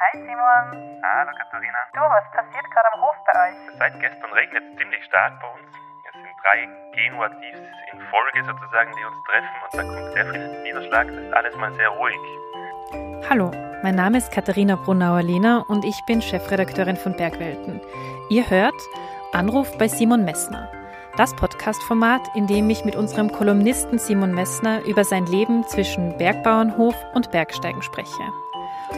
Hi Simon. Hallo Katharina. Du, was passiert gerade am Hof bei euch? Seit gestern regnet es ziemlich stark bei uns. Es sind drei Genoaktivs in Folge sozusagen, die uns treffen und da kommt sehr viel Niederschlag. Das ist alles mal sehr ruhig. Hallo, mein Name ist Katharina Brunauer-Lehner und ich bin Chefredakteurin von Bergwelten. Ihr hört Anruf bei Simon Messner. Das Podcast-Format, in dem ich mit unserem Kolumnisten Simon Messner über sein Leben zwischen Bergbauernhof und Bergsteigen spreche.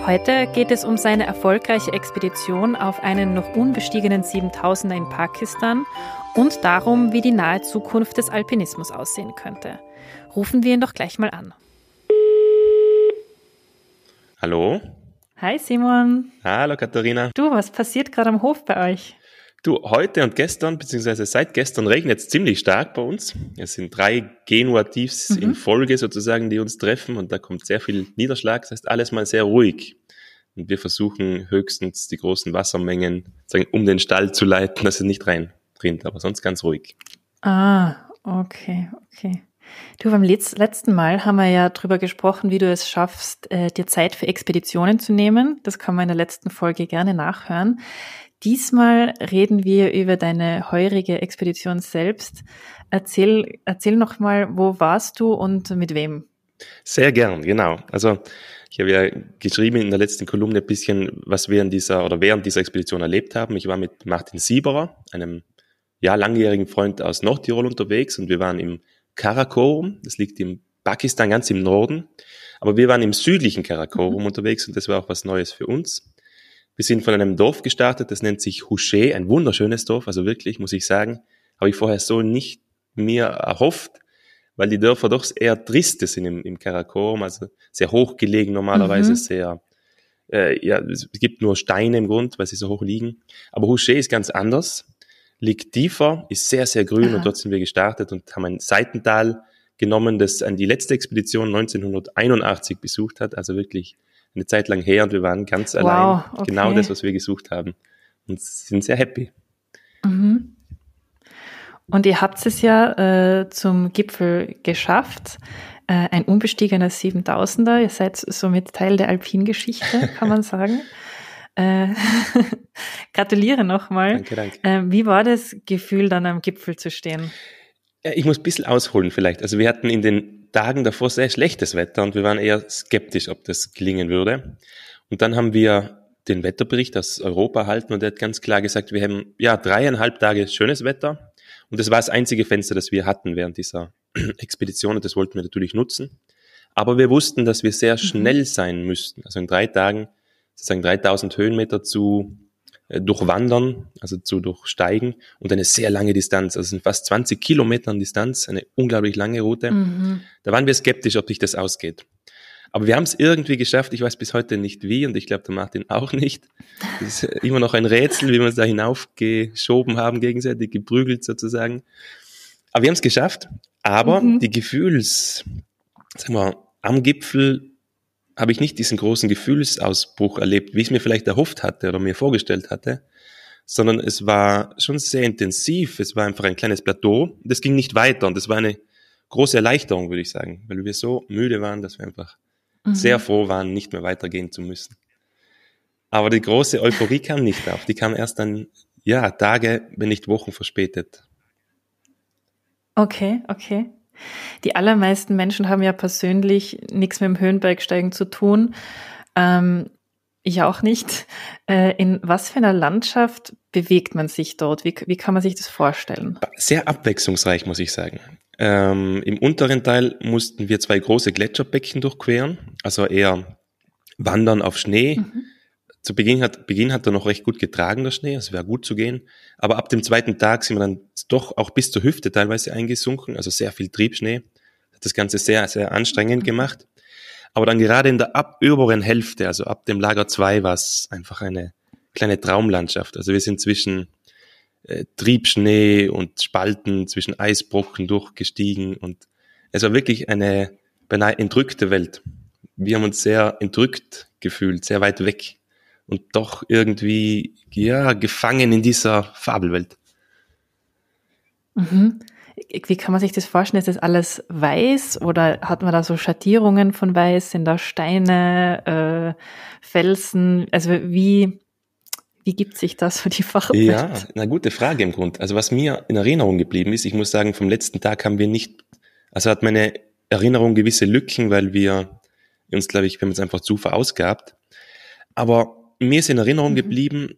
Heute geht es um seine erfolgreiche Expedition auf einen noch unbestiegenen 7000er in Pakistan und darum, wie die nahe Zukunft des Alpinismus aussehen könnte. Rufen wir ihn doch gleich mal an. Hallo? Hi Simon. Hallo Katharina. Du, was passiert gerade am Hof bei euch? Du, heute und gestern, beziehungsweise seit gestern regnet es ziemlich stark bei uns. Es sind drei Genuativs mhm. in Folge sozusagen, die uns treffen und da kommt sehr viel Niederschlag. Das heißt, alles mal sehr ruhig. Und wir versuchen höchstens die großen Wassermengen sagen, um den Stall zu leiten, dass es nicht rein reinrinnt, aber sonst ganz ruhig. Ah, okay, okay. Du, beim letzten Mal haben wir ja drüber gesprochen, wie du es schaffst, äh, dir Zeit für Expeditionen zu nehmen. Das kann man in der letzten Folge gerne nachhören. Diesmal reden wir über deine heurige Expedition selbst. Erzähl, erzähl nochmal, wo warst du und mit wem? Sehr gern, genau. Also ich habe ja geschrieben in der letzten Kolumne ein bisschen, was wir in dieser oder während dieser Expedition erlebt haben. Ich war mit Martin Sieberer, einem ja, langjährigen Freund aus Nordtirol unterwegs und wir waren im Karakorum, das liegt im Pakistan ganz im Norden. Aber wir waren im südlichen Karakorum mhm. unterwegs und das war auch was Neues für uns. Wir sind von einem Dorf gestartet, das nennt sich Houché, ein wunderschönes Dorf, also wirklich, muss ich sagen, habe ich vorher so nicht mir erhofft, weil die Dörfer doch eher triste sind im, im Karakorum, also sehr hoch gelegen normalerweise, mhm. sehr, äh, ja, es gibt nur Steine im Grund, weil sie so hoch liegen. Aber Houché ist ganz anders, liegt tiefer, ist sehr, sehr grün Aha. und dort sind wir gestartet und haben ein Seitental genommen, das an die letzte Expedition 1981 besucht hat, also wirklich eine Zeit lang her und wir waren ganz wow, allein. Genau okay. Genau das, was wir gesucht haben. Und sind sehr happy. Mhm. Und ihr habt es ja äh, zum Gipfel geschafft. Äh, ein unbestiegener 7000er. Ihr seid somit Teil der Alpingeschichte, kann man sagen. Äh, gratuliere nochmal. Danke, danke. Äh, wie war das Gefühl, dann am Gipfel zu stehen? Äh, ich muss ein bisschen ausholen vielleicht. Also wir hatten in den Tagen davor sehr schlechtes Wetter und wir waren eher skeptisch, ob das gelingen würde. Und dann haben wir den Wetterbericht aus Europa erhalten und er hat ganz klar gesagt, wir haben ja dreieinhalb Tage schönes Wetter und das war das einzige Fenster, das wir hatten während dieser Expedition und das wollten wir natürlich nutzen. Aber wir wussten, dass wir sehr mhm. schnell sein müssten. Also in drei Tagen sozusagen 3000 Höhenmeter zu äh, durchwandern, also zu durchsteigen und eine sehr lange Distanz. Also sind fast 20 Kilometer Distanz, eine unglaublich lange Route. Mhm. Da waren wir skeptisch, ob sich das ausgeht. Aber wir haben es irgendwie geschafft. Ich weiß bis heute nicht wie und ich glaube, der Martin auch nicht. Das ist immer noch ein Rätsel, wie wir uns da hinaufgeschoben haben, gegenseitig geprügelt sozusagen. Aber wir haben es geschafft. Aber mhm. die Gefühls, sagen wir, am Gipfel habe ich nicht diesen großen Gefühlsausbruch erlebt, wie ich es mir vielleicht erhofft hatte oder mir vorgestellt hatte, sondern es war schon sehr intensiv. Es war einfach ein kleines Plateau. Das ging nicht weiter und das war eine große Erleichterung, würde ich sagen, weil wir so müde waren, dass wir einfach mhm. sehr froh waren, nicht mehr weitergehen zu müssen. Aber die große Euphorie kam nicht auf. Die kam erst dann, ja, Tage, wenn nicht Wochen verspätet. Okay, okay. Die allermeisten Menschen haben ja persönlich nichts mit dem Höhenbergsteigen zu tun. Ähm, ich auch nicht. Äh, in was für einer Landschaft bewegt man sich dort? Wie, wie kann man sich das vorstellen? Sehr abwechslungsreich, muss ich sagen. Ähm, Im unteren Teil mussten wir zwei große Gletscherbecken durchqueren, also eher Wandern auf Schnee. Mhm zu Beginn hat, Beginn hat er noch recht gut getragen, der Schnee, also es wäre gut zu gehen. Aber ab dem zweiten Tag sind wir dann doch auch bis zur Hüfte teilweise eingesunken, also sehr viel Triebschnee. Hat das Ganze sehr, sehr anstrengend gemacht. Aber dann gerade in der ab oberen Hälfte, also ab dem Lager 2, war es einfach eine kleine Traumlandschaft. Also wir sind zwischen äh, Triebschnee und Spalten, zwischen Eisbrocken durchgestiegen und es war wirklich eine beinahe entrückte Welt. Wir haben uns sehr entrückt gefühlt, sehr weit weg und doch irgendwie ja, gefangen in dieser Fabelwelt. Mhm. Wie kann man sich das vorstellen? Ist das alles weiß oder hat man da so Schattierungen von weiß? Sind da Steine, äh, Felsen? Also wie, wie gibt sich das für die Fachwelt? Ja, eine gute Frage im Grund. Also was mir in Erinnerung geblieben ist, ich muss sagen, vom letzten Tag haben wir nicht, also hat meine Erinnerung gewisse Lücken, weil wir uns, glaube ich, wir haben uns einfach zu verausgabt. Aber mir ist in Erinnerung mhm. geblieben,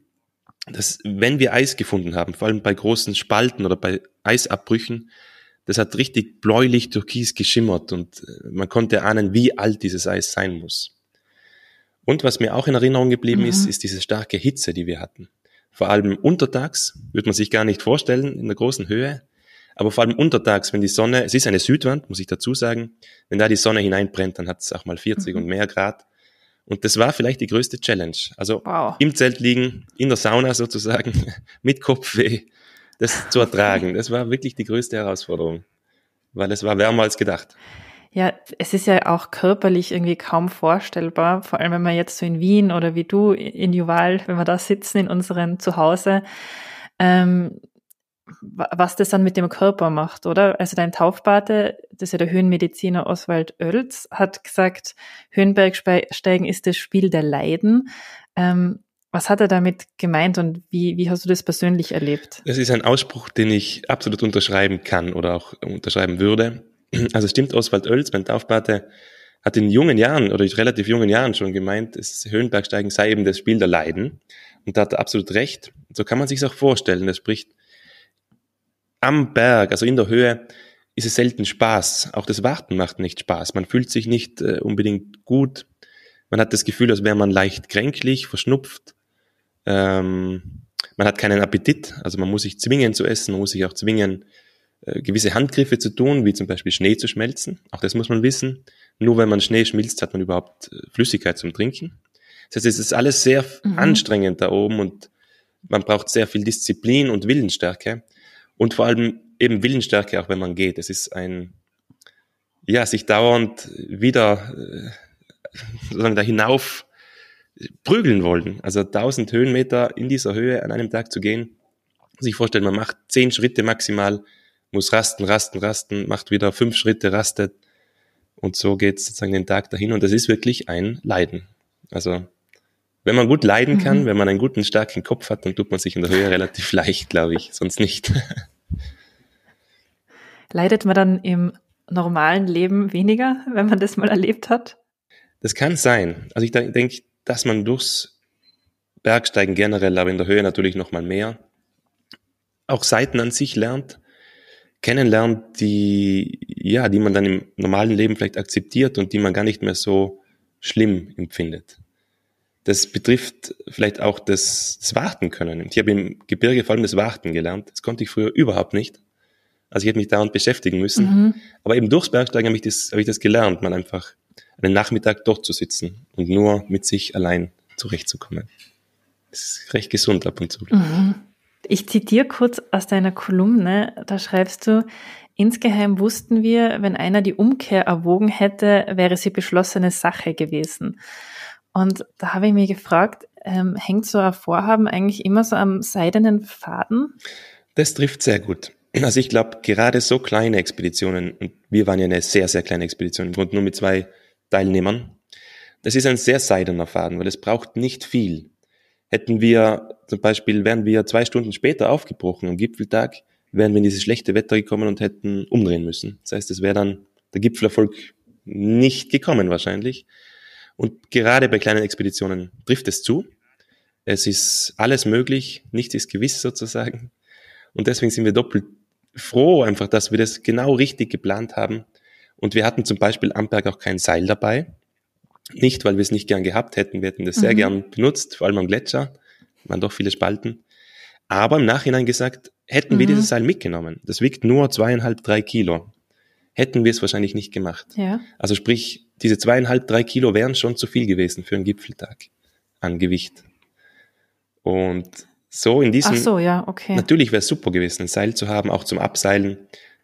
dass wenn wir Eis gefunden haben, vor allem bei großen Spalten oder bei Eisabbrüchen, das hat richtig bläulich türkis geschimmert und äh, man konnte ahnen, wie alt dieses Eis sein muss. Und was mir auch in Erinnerung geblieben mhm. ist, ist diese starke Hitze, die wir hatten. Vor allem untertags, würde man sich gar nicht vorstellen, in der großen Höhe, aber vor allem untertags, wenn die Sonne, es ist eine Südwand, muss ich dazu sagen, wenn da die Sonne hineinbrennt, dann hat es auch mal 40 mhm. und mehr Grad. Und das war vielleicht die größte Challenge. Also wow. im Zelt liegen, in der Sauna sozusagen, mit Kopfweh, das zu ertragen. Das war wirklich die größte Herausforderung, weil es war wärmer als gedacht. Ja, es ist ja auch körperlich irgendwie kaum vorstellbar, vor allem wenn wir jetzt so in Wien oder wie du in Juval, wenn wir da sitzen in unserem Zuhause. Ähm, was das dann mit dem Körper macht, oder? Also dein Taufpate, das ist ja der Höhenmediziner Oswald Oelz, hat gesagt, Höhenbergsteigen ist das Spiel der Leiden. Ähm, was hat er damit gemeint und wie, wie hast du das persönlich erlebt? Das ist ein Ausspruch, den ich absolut unterschreiben kann oder auch unterschreiben würde. Also stimmt, Oswald Oelz, mein Taufpate, hat in jungen Jahren oder in relativ jungen Jahren schon gemeint, das Höhenbergsteigen sei eben das Spiel der Leiden. Und da hat er absolut recht. So kann man sich auch vorstellen. Das spricht am Berg, also in der Höhe, ist es selten Spaß. Auch das Warten macht nicht Spaß. Man fühlt sich nicht äh, unbedingt gut. Man hat das Gefühl, als wäre man leicht kränklich, verschnupft. Ähm, man hat keinen Appetit. Also man muss sich zwingen zu essen, man muss sich auch zwingen, äh, gewisse Handgriffe zu tun, wie zum Beispiel Schnee zu schmelzen. Auch das muss man wissen. Nur wenn man Schnee schmilzt, hat man überhaupt äh, Flüssigkeit zum Trinken. Das heißt, es ist alles sehr mhm. anstrengend da oben und man braucht sehr viel Disziplin und Willensstärke und vor allem eben Willensstärke, auch wenn man geht. Es ist ein, ja, sich dauernd wieder äh, sozusagen da hinauf äh, prügeln wollen. Also 1000 Höhenmeter in dieser Höhe an einem Tag zu gehen, sich vorstellen, man macht zehn Schritte maximal, muss rasten, rasten, rasten, macht wieder fünf Schritte, rastet und so geht es sozusagen den Tag dahin und das ist wirklich ein Leiden. Also wenn man gut leiden kann, mhm. wenn man einen guten, starken Kopf hat, dann tut man sich in der Höhe relativ leicht, glaube ich, sonst nicht. Leidet man dann im normalen Leben weniger, wenn man das mal erlebt hat? Das kann sein. Also ich denke, dass man durchs Bergsteigen generell, aber in der Höhe natürlich nochmal mehr, auch Seiten an sich lernt, kennenlernt, die, ja, die man dann im normalen Leben vielleicht akzeptiert und die man gar nicht mehr so schlimm empfindet. Das betrifft vielleicht auch das, das Warten können. Ich habe im Gebirge vor allem das Warten gelernt. Das konnte ich früher überhaupt nicht. Also ich hätte mich dauernd beschäftigen müssen. Mhm. Aber eben durchs Bergsteigen habe ich, das, habe ich das gelernt, mal einfach einen Nachmittag dort zu sitzen und nur mit sich allein zurechtzukommen. Das ist recht gesund ab und zu. Mhm. Ich zitiere kurz aus deiner Kolumne, da schreibst du, insgeheim wussten wir, wenn einer die Umkehr erwogen hätte, wäre sie beschlossene Sache gewesen. Und da habe ich mir gefragt, ähm, hängt so ein Vorhaben eigentlich immer so am seidenen Faden? Das trifft sehr gut. Also ich glaube, gerade so kleine Expeditionen, und wir waren ja eine sehr, sehr kleine Expedition, im Grunde nur mit zwei Teilnehmern, das ist ein sehr seidener Faden, weil es braucht nicht viel. Hätten wir zum Beispiel, wären wir zwei Stunden später aufgebrochen am Gipfeltag, wären wir in dieses schlechte Wetter gekommen und hätten umdrehen müssen. Das heißt, es wäre dann der Gipfelerfolg nicht gekommen wahrscheinlich. Und gerade bei kleinen Expeditionen trifft es zu. Es ist alles möglich, nichts ist gewiss sozusagen. Und deswegen sind wir doppelt froh einfach, dass wir das genau richtig geplant haben. Und wir hatten zum Beispiel am Berg auch kein Seil dabei. Nicht, weil wir es nicht gern gehabt hätten. Wir hätten das mhm. sehr gern benutzt, vor allem am Gletscher. Waren doch viele Spalten. Aber im Nachhinein gesagt, hätten mhm. wir dieses Seil mitgenommen. Das wiegt nur zweieinhalb, drei Kilo. Hätten wir es wahrscheinlich nicht gemacht. Ja. Also sprich, diese zweieinhalb, drei Kilo wären schon zu viel gewesen für einen Gipfeltag an Gewicht. Und so in diesem. Ach so, ja, okay. Natürlich wäre es super gewesen, ein Seil zu haben, auch zum Abseilen.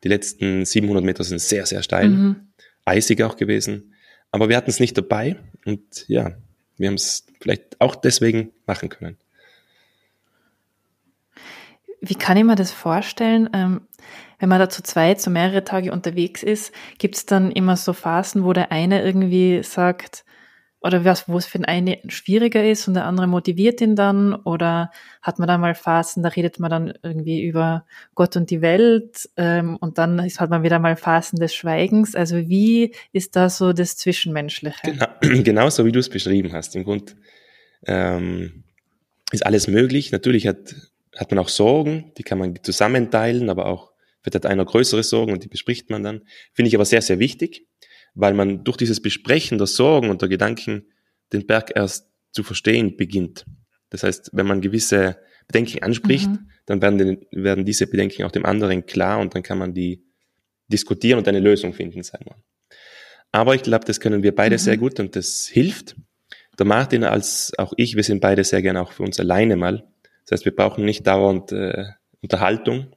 Die letzten 700 Meter sind sehr, sehr steil, mhm. eisig auch gewesen. Aber wir hatten es nicht dabei und ja, wir haben es vielleicht auch deswegen machen können. Wie kann ich mir das vorstellen? Ähm, wenn man da zu zweit, so mehrere Tage unterwegs ist, gibt es dann immer so Phasen, wo der eine irgendwie sagt, oder was, wo es für den einen schwieriger ist und der andere motiviert ihn dann oder hat man da mal Phasen, da redet man dann irgendwie über Gott und die Welt ähm, und dann ist, hat man wieder mal Phasen des Schweigens. Also wie ist da so das Zwischenmenschliche? Genau, genauso wie du es beschrieben hast. Im Grund ähm, ist alles möglich. Natürlich hat, hat man auch Sorgen, die kann man zusammenteilen, aber auch wird hat einer größere Sorgen und die bespricht man dann. Finde ich aber sehr, sehr wichtig weil man durch dieses Besprechen der Sorgen und der Gedanken den Berg erst zu verstehen beginnt. Das heißt, wenn man gewisse Bedenken anspricht, mhm. dann werden, den, werden diese Bedenken auch dem anderen klar und dann kann man die diskutieren und eine Lösung finden, sagen wir. Aber ich glaube, das können wir beide mhm. sehr gut und das hilft. Der Martin als auch ich, wir sind beide sehr gerne auch für uns alleine mal. Das heißt, wir brauchen nicht dauernd äh, Unterhaltung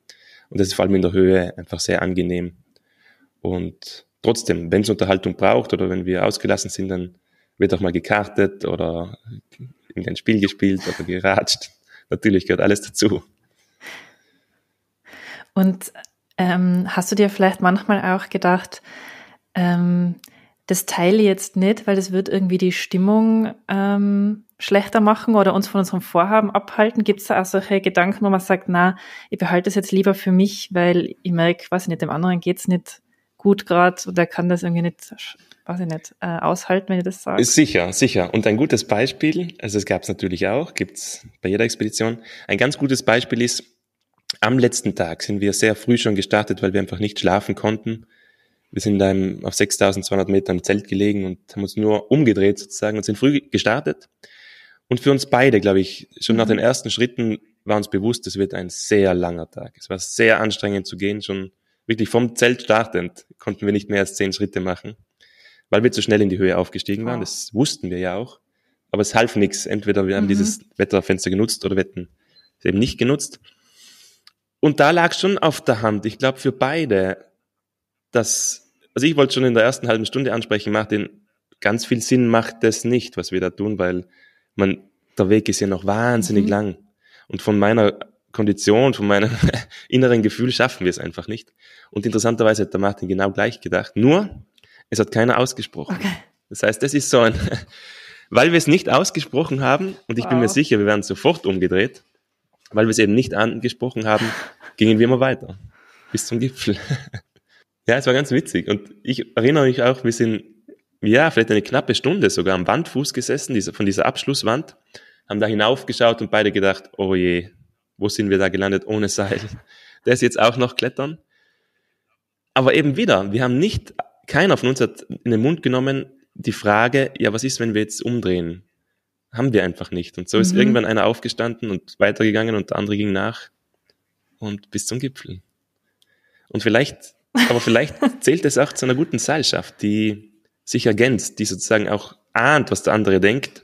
und das ist vor allem in der Höhe einfach sehr angenehm. Und trotzdem, wenn es Unterhaltung braucht oder wenn wir ausgelassen sind, dann wird auch mal gekartet oder irgendein Spiel gespielt oder geratscht. Natürlich gehört alles dazu. Und ähm, hast du dir vielleicht manchmal auch gedacht, ähm, das teile jetzt nicht, weil das wird irgendwie die Stimmung ähm, schlechter machen oder uns von unserem Vorhaben abhalten? Gibt es da auch solche Gedanken, wo man sagt, na, ich behalte es jetzt lieber für mich, weil ich merke, weiß ich nicht, dem anderen geht es nicht gut gerade und der kann das irgendwie nicht, weiß ich nicht, äh, aushalten, wenn ich das sage. Sicher, sicher. Und ein gutes Beispiel, also es gab es natürlich auch, gibt's bei jeder Expedition, ein ganz gutes Beispiel ist, am letzten Tag sind wir sehr früh schon gestartet, weil wir einfach nicht schlafen konnten. Wir sind einem auf 6200 Metern im Zelt gelegen und haben uns nur umgedreht sozusagen und sind früh gestartet. Und für uns beide, glaube ich, schon mhm. nach den ersten Schritten war uns bewusst, es wird ein sehr langer Tag. Es war sehr anstrengend zu gehen, schon wirklich vom Zelt startend, konnten wir nicht mehr als zehn Schritte machen, weil wir zu schnell in die Höhe aufgestiegen waren. Das wussten wir ja auch. Aber es half nichts. Entweder wir haben mhm. dieses Wetterfenster genutzt oder wir hätten es eben nicht genutzt. Und da lag schon auf der Hand, ich glaube für beide, dass, also ich wollte schon in der ersten halben Stunde ansprechen, Martin, ganz viel Sinn macht das nicht, was wir da tun, weil man, der Weg ist ja noch wahnsinnig mhm. lang. Und von meiner Kondition, von meinem inneren Gefühl schaffen wir es einfach nicht. Und interessanterweise hat der Martin genau gleich gedacht. Nur, es hat keiner ausgesprochen. Okay. Das heißt, das ist so ein, weil wir es nicht ausgesprochen haben, und ich wow. bin mir sicher, wir werden sofort umgedreht, weil wir es eben nicht angesprochen haben, gingen wir immer weiter. Bis zum Gipfel. ja, es war ganz witzig. Und ich erinnere mich auch, wir sind, ja, vielleicht eine knappe Stunde sogar am Wandfuß gesessen, dieser, von dieser Abschlusswand, haben da hinaufgeschaut und beide gedacht, oh je, wo sind wir da gelandet ohne Seil? Der ist jetzt auch noch klettern. Aber eben wieder, wir haben nicht, keiner von uns hat in den Mund genommen die Frage, ja, was ist, wenn wir jetzt umdrehen? Haben wir einfach nicht. Und so ist mhm. irgendwann einer aufgestanden und weitergegangen und der andere ging nach und bis zum Gipfel. Und vielleicht, aber vielleicht zählt es auch zu einer guten Seilschaft, die sich ergänzt, die sozusagen auch ahnt, was der andere denkt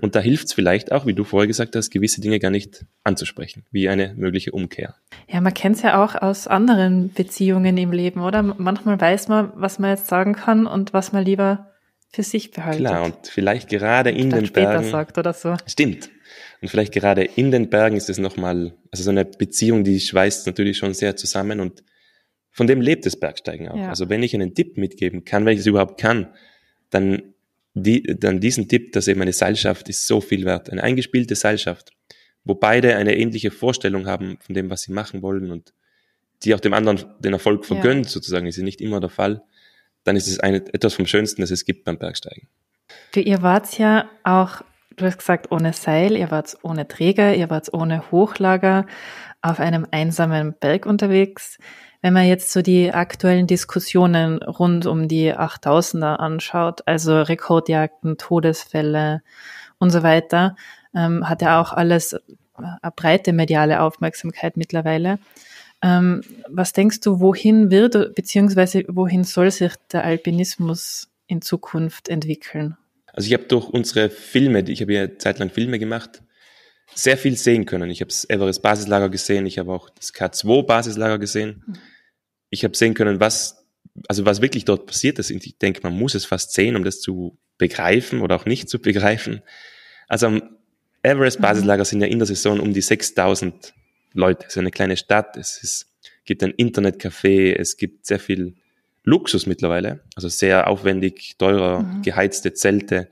und da hilft es vielleicht auch, wie du vorher gesagt hast, gewisse Dinge gar nicht anzusprechen, wie eine mögliche Umkehr. Ja, man kennt es ja auch aus anderen Beziehungen im Leben, oder? Manchmal weiß man, was man jetzt sagen kann und was man lieber für sich behalten. Klar, und vielleicht gerade in vielleicht den Bergen. sagt oder so. Stimmt. Und vielleicht gerade in den Bergen ist es nochmal, also so eine Beziehung, die schweißt natürlich schon sehr zusammen und von dem lebt das Bergsteigen auch. Ja. Also wenn ich einen Tipp mitgeben kann, wenn ich es überhaupt kann, dann die, dann diesen Tipp, dass eben eine Seilschaft ist so viel wert. Eine eingespielte Seilschaft, wo beide eine ähnliche Vorstellung haben von dem, was sie machen wollen und die auch dem anderen den Erfolg vergönnt, ja. sozusagen, ist ja nicht immer der Fall, dann ist es eine, etwas vom Schönsten, das es gibt beim Bergsteigen. Für ihr wart's ja auch, du hast gesagt, ohne Seil, ihr wart's ohne Träger, ihr wart's ohne Hochlager auf einem einsamen Berg unterwegs wenn man jetzt so die aktuellen Diskussionen rund um die 8000er anschaut, also Rekordjagden, Todesfälle und so weiter, ähm, hat ja auch alles äh, eine breite mediale Aufmerksamkeit mittlerweile. Ähm, was denkst du, wohin wird beziehungsweise wohin soll sich der Alpinismus in Zukunft entwickeln? Also ich habe durch unsere Filme, ich habe ja zeitlang Filme gemacht, sehr viel sehen können. Ich habe das Everest Basislager gesehen, ich habe auch das K2 Basislager gesehen. Hm ich habe sehen können, was, also was wirklich dort passiert ist. Ich denke, man muss es fast sehen, um das zu begreifen oder auch nicht zu begreifen. Also am Everest-Basislager mhm. sind ja in der Saison um die 6000 Leute. Es ist eine kleine Stadt. Es ist, gibt ein Internetcafé. Es gibt sehr viel Luxus mittlerweile. Also sehr aufwendig, teurer, mhm. geheizte Zelte.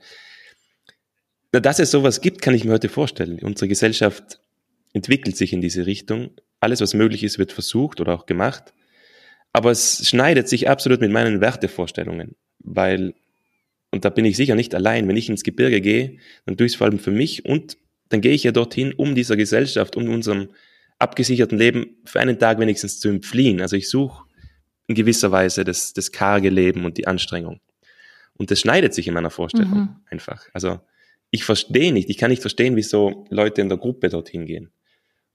Na, dass es sowas gibt, kann ich mir heute vorstellen. Unsere Gesellschaft entwickelt sich in diese Richtung. Alles, was möglich ist, wird versucht oder auch gemacht. Aber es schneidet sich absolut mit meinen Wertevorstellungen, weil, und da bin ich sicher nicht allein, wenn ich ins Gebirge gehe, dann tue ich es vor allem für mich und dann gehe ich ja dorthin, um dieser Gesellschaft, um unserem abgesicherten Leben für einen Tag wenigstens zu entfliehen. Also ich suche in gewisser Weise das, das karge Leben und die Anstrengung. Und das schneidet sich in meiner Vorstellung mhm. einfach. Also ich verstehe nicht, ich kann nicht verstehen, wieso Leute in der Gruppe dorthin gehen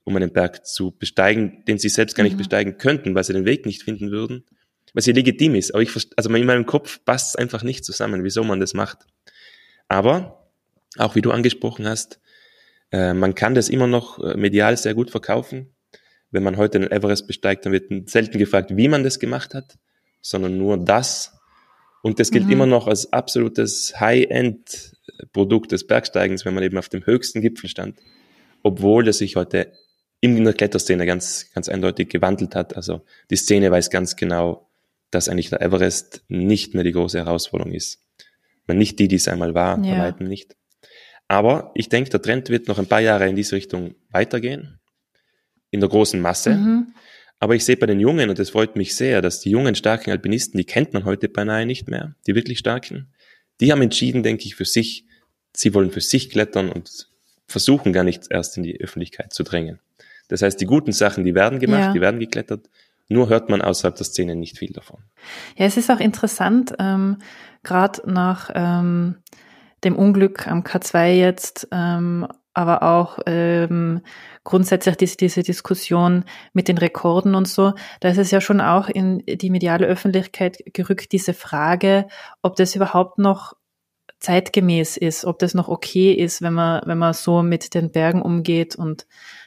um einen Berg zu besteigen, den sie selbst gar nicht mhm. besteigen könnten, weil sie den Weg nicht finden würden, was ja legitim ist. Aber ich, also in meinem Kopf passt es einfach nicht zusammen, wieso man das macht. Aber, auch wie du angesprochen hast, äh, man kann das immer noch äh, medial sehr gut verkaufen. Wenn man heute den Everest besteigt, dann wird selten gefragt, wie man das gemacht hat, sondern nur das. Und das gilt mhm. immer noch als absolutes High-End-Produkt des Bergsteigens, wenn man eben auf dem höchsten Gipfel stand obwohl das sich heute in der Kletterszene ganz, ganz eindeutig gewandelt hat. Also die Szene weiß ganz genau, dass eigentlich der Everest nicht mehr die große Herausforderung ist. Man nicht die, die es einmal war, ja. bei weitem nicht. Aber ich denke, der Trend wird noch ein paar Jahre in diese Richtung weitergehen, in der großen Masse. Mhm. Aber ich sehe bei den Jungen, und das freut mich sehr, dass die jungen, starken Alpinisten, die kennt man heute beinahe nicht mehr, die wirklich starken, die haben entschieden, denke ich, für sich, sie wollen für sich klettern und versuchen gar nicht erst in die Öffentlichkeit zu drängen. Das heißt, die guten Sachen, die werden gemacht, ja. die werden geklettert. Nur hört man außerhalb der Szene nicht viel davon. Ja, es ist auch interessant, ähm, gerade nach ähm, dem Unglück am K2 jetzt, ähm, aber auch ähm, grundsätzlich diese, diese Diskussion mit den Rekorden und so, da ist es ja schon auch in die mediale Öffentlichkeit gerückt, diese Frage, ob das überhaupt noch zeitgemäß ist, ob das noch okay ist, wenn man, wenn man so mit den Bergen umgeht und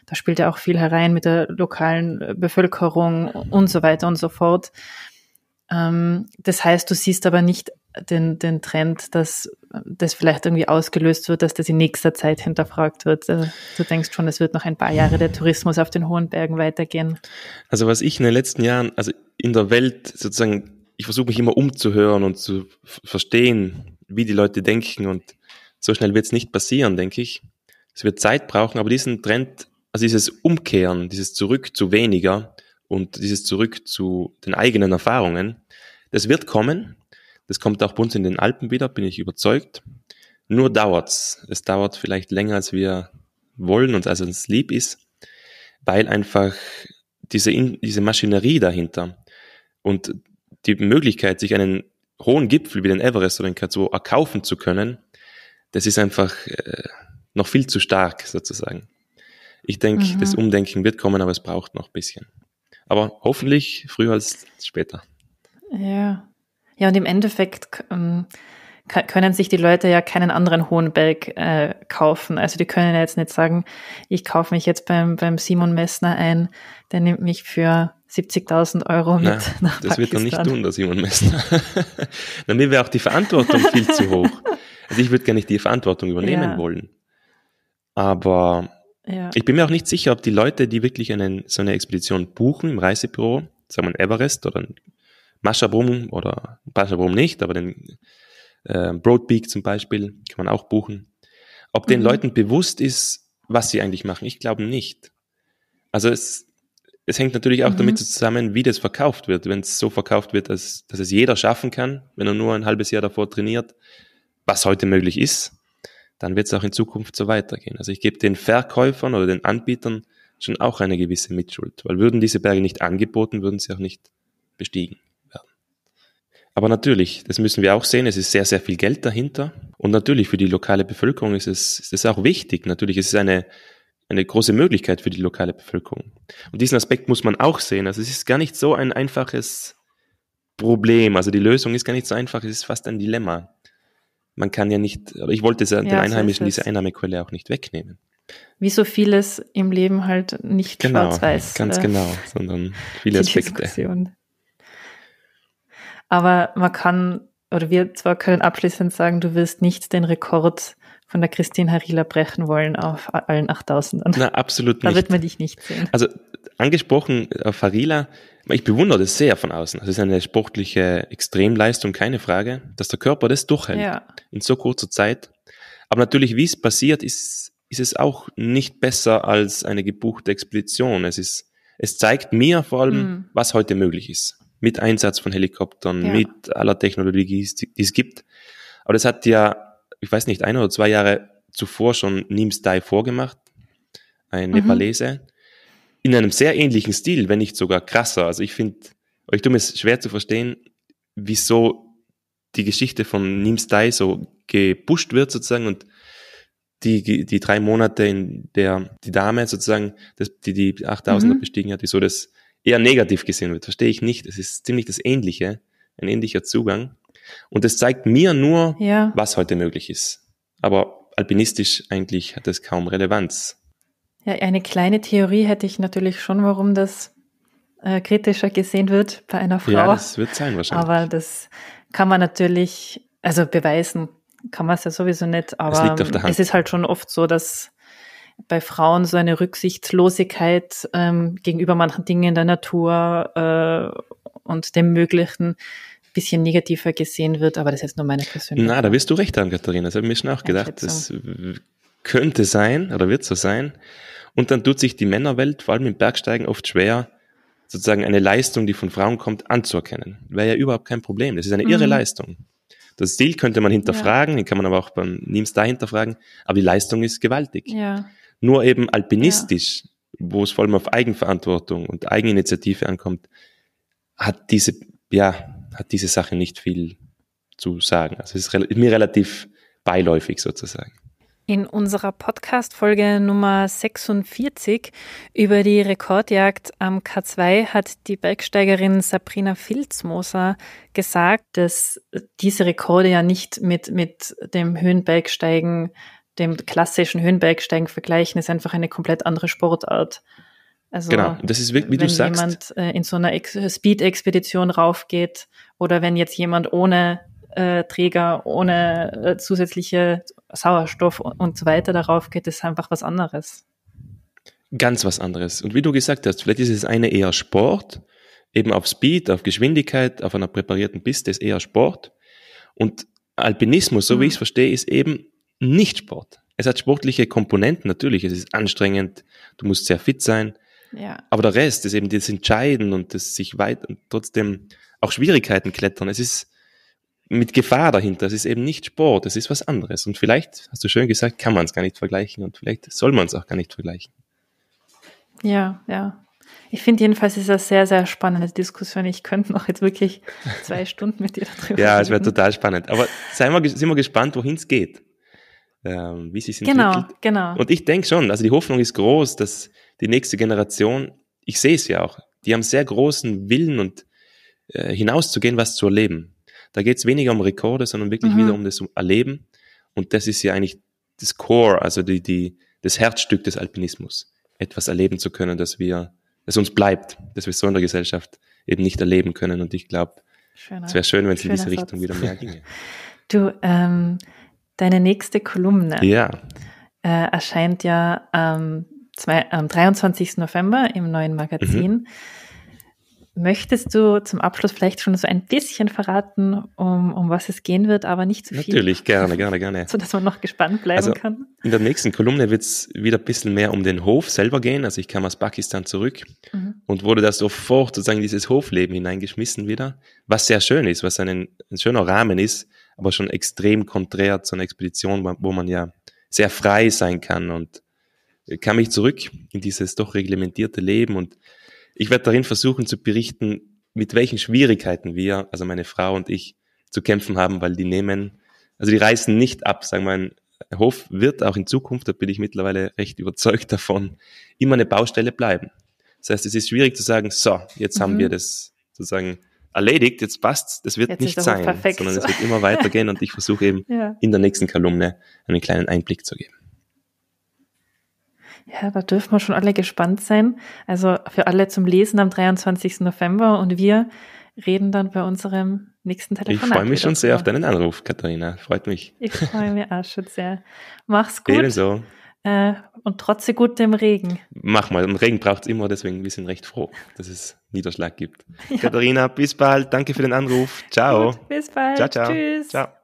da spielt ja auch viel herein mit der lokalen äh, Bevölkerung und so weiter und so fort. Ähm, das heißt, du siehst aber nicht den, den Trend, dass äh, das vielleicht irgendwie ausgelöst wird, dass das in nächster Zeit hinterfragt wird. Also, du denkst schon, es wird noch ein paar Jahre der Tourismus auf den hohen Bergen weitergehen. Also was ich in den letzten Jahren, also in der Welt sozusagen, ich versuche mich immer umzuhören und zu verstehen, wie die Leute denken und so schnell wird es nicht passieren, denke ich. Es wird Zeit brauchen, aber diesen Trend also dieses Umkehren, dieses Zurück zu weniger und dieses Zurück zu den eigenen Erfahrungen, das wird kommen. Das kommt auch bei uns in den Alpen wieder, bin ich überzeugt. Nur dauert's. Es dauert vielleicht länger, als wir wollen und als uns lieb ist, weil einfach diese, diese Maschinerie dahinter und die Möglichkeit, sich einen hohen Gipfel wie den Everest oder den K2 erkaufen zu können, das ist einfach äh, noch viel zu stark sozusagen. Ich denke, mhm. das Umdenken wird kommen, aber es braucht noch ein bisschen. Aber hoffentlich früher als später. Ja. Ja, und im Endeffekt ähm, können sich die Leute ja keinen anderen hohen Berg äh, kaufen. Also die können ja jetzt nicht sagen, ich kaufe mich jetzt beim, beim Simon Messner ein, der nimmt mich für 70.000 Euro mit Nein, nach Das Pakistan. wird er nicht tun, der Simon Messner. Dann wäre auch die Verantwortung viel zu hoch. Also ich würde gar nicht die Verantwortung übernehmen ja. wollen. Aber ich bin mir auch nicht sicher, ob die Leute, die wirklich einen, so eine Expedition buchen im Reisebüro, sagen wir Everest oder Maschabrum oder Maschabrum nicht, aber den äh, Broadpeak zum Beispiel kann man auch buchen. Ob mhm. den Leuten bewusst ist, was sie eigentlich machen, ich glaube nicht. Also es, es hängt natürlich auch mhm. damit zusammen, wie das verkauft wird. Wenn es so verkauft wird, dass, dass es jeder schaffen kann, wenn er nur ein halbes Jahr davor trainiert, was heute möglich ist, dann wird es auch in Zukunft so weitergehen. Also ich gebe den Verkäufern oder den Anbietern schon auch eine gewisse Mitschuld, weil würden diese Berge nicht angeboten, würden sie auch nicht bestiegen werden. Aber natürlich, das müssen wir auch sehen, es ist sehr, sehr viel Geld dahinter und natürlich für die lokale Bevölkerung ist es, ist es auch wichtig. Natürlich ist es eine, eine große Möglichkeit für die lokale Bevölkerung. Und diesen Aspekt muss man auch sehen. Also es ist gar nicht so ein einfaches Problem. Also die Lösung ist gar nicht so einfach, es ist fast ein Dilemma man kann ja nicht, ich wollte ja den Einheimischen diese Einnahmequelle auch nicht wegnehmen. Wie so vieles im Leben halt nicht genau, schwarz-weiß. Ganz äh, genau, sondern viele Aspekte. Diskussion. Aber man kann, oder wir zwar können abschließend sagen, du wirst nicht den Rekord von der Christine Harila brechen wollen auf allen 8000ern. Na, absolut nicht. Da wird man dich nicht sehen. Also angesprochen auf äh, Harila, ich bewundere das sehr von außen. Das ist eine sportliche Extremleistung, keine Frage, dass der Körper das durchhält ja. in so kurzer Zeit. Aber natürlich, wie es passiert, ist, ist es auch nicht besser als eine gebuchte Expedition. Es ist, es zeigt mir vor allem, mhm. was heute möglich ist. Mit Einsatz von Helikoptern, ja. mit aller Technologie, die es gibt. Aber das hat ja ich weiß nicht, ein oder zwei Jahre zuvor schon Nims Dai vorgemacht, ein mhm. Nepalese, in einem sehr ähnlichen Stil, wenn nicht sogar krasser. Also ich finde, ich tue mir es schwer zu verstehen, wieso die Geschichte von Nims Dai so gepusht wird sozusagen und die, die drei Monate, in der die Dame sozusagen, das, die die 8000er mhm. bestiegen hat, wieso das eher negativ gesehen wird, verstehe ich nicht. Es ist ziemlich das Ähnliche, ein ähnlicher Zugang. Und das zeigt mir nur, ja. was heute möglich ist. Aber alpinistisch eigentlich hat das kaum Relevanz. Ja, eine kleine Theorie hätte ich natürlich schon, warum das äh, kritischer gesehen wird bei einer Frau. Ja, das wird sein wahrscheinlich. Aber das kann man natürlich, also beweisen kann man es ja sowieso nicht, aber es ist halt schon oft so, dass bei Frauen so eine Rücksichtslosigkeit ähm, gegenüber manchen Dingen in der Natur äh, und dem Möglichen bisschen negativer gesehen wird, aber das ist jetzt nur meine persönliche. Na, da wirst du recht haben, Katharina. Das habe ich mir schon auch gedacht. Das könnte sein oder wird so sein. Und dann tut sich die Männerwelt, vor allem im Bergsteigen, oft schwer, sozusagen eine Leistung, die von Frauen kommt, anzuerkennen. Wäre ja überhaupt kein Problem. Das ist eine irre mhm. Leistung. Das Stil könnte man hinterfragen, ja. den kann man aber auch beim Nims da hinterfragen, aber die Leistung ist gewaltig. Ja. Nur eben alpinistisch, ja. wo es vor allem auf Eigenverantwortung und Eigeninitiative ankommt, hat diese, ja, hat diese Sache nicht viel zu sagen. Also es ist mir relativ beiläufig sozusagen. In unserer Podcast-Folge Nummer 46 über die Rekordjagd am K2 hat die Bergsteigerin Sabrina Filzmoser gesagt, dass diese Rekorde ja nicht mit, mit dem Höhenbergsteigen, dem klassischen Höhenbergsteigen vergleichen, ist einfach eine komplett andere Sportart. Also, genau, das ist wirklich, wie du sagst. Wenn jemand äh, in so einer Ex Speed-Expedition raufgeht oder wenn jetzt jemand ohne äh, Träger, ohne äh, zusätzliche Sauerstoff und, und so weiter darauf geht, ist einfach was anderes. Ganz was anderes. Und wie du gesagt hast, vielleicht ist es eine eher Sport, eben auf Speed, auf Geschwindigkeit, auf einer präparierten Piste ist eher Sport. Und Alpinismus, so mhm. wie ich es verstehe, ist eben nicht Sport. Es hat sportliche Komponenten, natürlich. Es ist anstrengend. Du musst sehr fit sein. Ja. Aber der Rest ist eben das Entscheiden und das sich weit und trotzdem auch Schwierigkeiten klettern. Es ist mit Gefahr dahinter. Es ist eben nicht Sport, es ist was anderes. Und vielleicht, hast du schön gesagt, kann man es gar nicht vergleichen und vielleicht soll man es auch gar nicht vergleichen. Ja, ja. Ich finde jedenfalls ist das sehr, sehr spannende Diskussion. Ich könnte noch jetzt wirklich zwei Stunden mit dir darüber sprechen. Ja, es wäre total spannend. Aber seien wir, sind wir gespannt, wohin es geht. Ähm, wie sich genau, entwickelt. Genau, genau. Und ich denke schon, also die Hoffnung ist groß, dass die nächste Generation, ich sehe es ja auch, die haben sehr großen Willen und äh, hinauszugehen, was zu erleben. Da geht es weniger um Rekorde, sondern wirklich mhm. wieder um das Erleben. Und das ist ja eigentlich das Core, also die, die, das Herzstück des Alpinismus, etwas erleben zu können, dass wir, dass uns bleibt, dass wir so in der Gesellschaft eben nicht erleben können. Und ich glaube, es wäre schön, wenn es in diese Satz. Richtung wieder mehr ginge. Du, ähm, deine nächste Kolumne ja. äh, erscheint ja ähm, zwei, am 23. November im neuen Magazin. Mhm. Möchtest du zum Abschluss vielleicht schon so ein bisschen verraten, um, um was es gehen wird, aber nicht zu viel? Natürlich, gerne, gerne, gerne. Sodass man noch gespannt bleiben also, kann. In der nächsten Kolumne wird es wieder ein bisschen mehr um den Hof selber gehen. Also ich kam aus Pakistan zurück mhm. und wurde da sofort sozusagen dieses Hofleben hineingeschmissen wieder, was sehr schön ist, was einen, ein schöner Rahmen ist, aber schon extrem konträr zu einer Expedition, wo man ja sehr frei sein kann und kam ich zurück in dieses doch reglementierte Leben und ich werde darin versuchen zu berichten, mit welchen Schwierigkeiten wir, also meine Frau und ich, zu kämpfen haben, weil die nehmen, also die reißen nicht ab, sagen wir, ein Hof wird auch in Zukunft, da bin ich mittlerweile recht überzeugt davon, immer eine Baustelle bleiben. Das heißt, es ist schwierig zu sagen, so, jetzt mhm. haben wir mhm. das sozusagen erledigt, jetzt passt, das wird jetzt nicht sein, perfekt. sondern es wird immer weitergehen und ich versuche eben ja. in der nächsten Kolumne einen kleinen Einblick zu geben. Ja, da dürfen wir schon alle gespannt sein. Also für alle zum Lesen am 23. November und wir reden dann bei unserem nächsten Telefonat. Ich freue mich schon sehr auf deinen Anruf, Katharina. Freut mich. Ich freue mich auch schon sehr. Mach's gut. Ebenso. Äh, und trotze gut dem Regen. Mach mal. Und Regen braucht's immer, deswegen wir sind recht froh, dass es Niederschlag gibt. ja. Katharina, bis bald. Danke für den Anruf. Ciao. Gut, bis bald. Ciao, ciao. Tschüss. Ciao.